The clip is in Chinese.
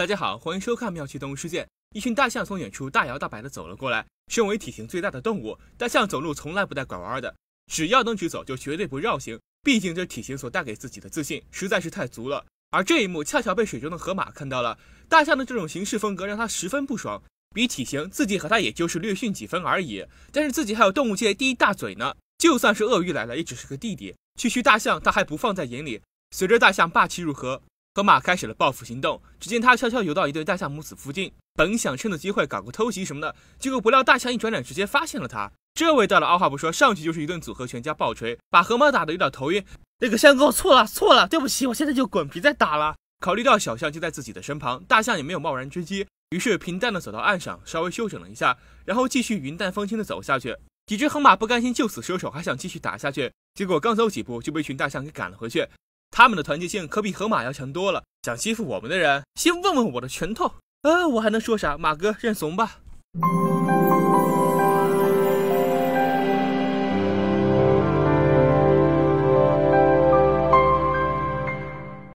大家好，欢迎收看《妙趣动物世界》。一群大象从远处大摇大摆地走了过来。身为体型最大的动物，大象走路从来不带拐弯的，只要能直走就绝对不绕行。毕竟这体型所带给自己的自信实在是太足了。而这一幕恰巧被水中的河马看到了。大象的这种行事风格让他十分不爽。比体型，自己和他也就是略逊几分而已。但是自己还有动物界第一大嘴呢，就算是鳄鱼来了也只是个弟弟。区区大象他还不放在眼里。随着大象霸气入河。河马开始了报复行动，只见它悄悄游到一对大象母子附近，本想趁着机会搞个偷袭什么的，结果不料大象一转脸直接发现了它，这位大佬二话不说上去就是一顿组合拳加暴锤，把河马打得有点头晕。那个相哥，我错了，错了，对不起，我现在就滚，别再打了。考虑到小象就在自己的身旁，大象也没有贸然追击，于是平淡的走到岸上，稍微休整了一下，然后继续云淡风轻的走下去。几只河马不甘心就此收手，还想继续打下去，结果刚走几步就被一群大象给赶了回去。他们的团结性可比河马要强多了。想欺负我们的人，先问问我的拳头。呃，我还能说啥？马哥，认怂吧。